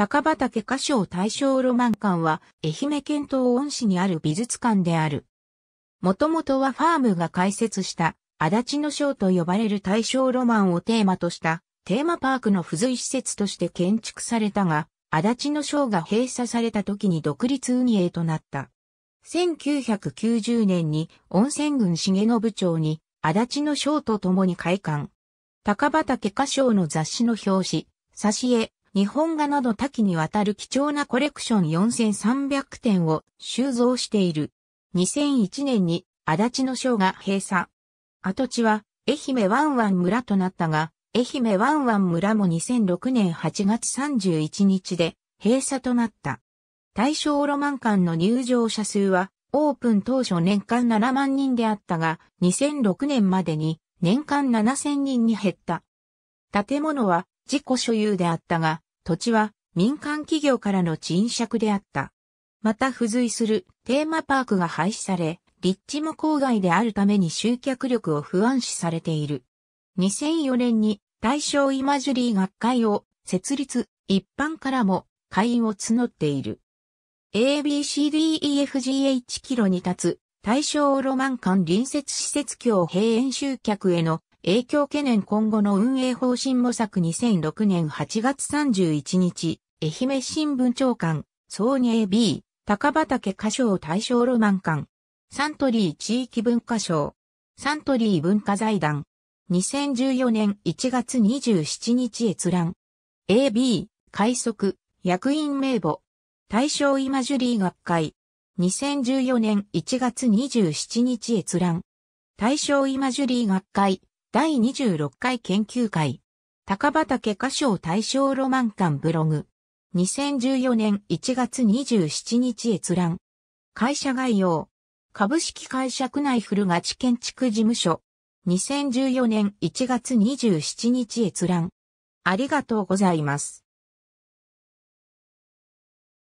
高畑歌唱大正ロマン館は、愛媛県東温市にある美術館である。もともとはファームが開設した、足立の章と呼ばれる大正ロマンをテーマとした、テーマパークの付随施設として建築されたが、足立の章が閉鎖された時に独立運営となった。1990年に温泉郡重信町に足立の章と共に開館。高畑歌唱の雑誌の表紙、挿絵、日本画など多岐にわたる貴重なコレクション4300点を収蔵している。2001年に足立の章が閉鎖。跡地は愛媛ワンワン村となったが、愛媛ワンワン村も2006年8月31日で閉鎖となった。大正ロマン館の入場者数はオープン当初年間7万人であったが、2006年までに年間7000人に減った。建物は自己所有であったが、土地は民間企業からの賃借であった。また付随するテーマパークが廃止され、立地も郊外であるために集客力を不安視されている。2004年に大正イマジュリー学会を設立、一般からも会員を募っている。ABCDEFGH キロに立つ大正ロマン館隣接施設協閉園集客への影響懸念今後の運営方針模索2006年8月31日、愛媛新聞長官、総入 B、高畑歌唱大正ロマン館、サントリー地域文化賞、サントリー文化財団、2014年1月27日閲覧、AB、快速、役員名簿、大正イマジュリー学会、2014年1月27日閲覧、大正イマジュリー学会、第26回研究会、高畑歌唱大賞ロマン館ブログ、2014年1月27日閲覧、会社概要、株式会社区内古ガチ建築事務所、2014年1月27日閲覧、ありがとうございます。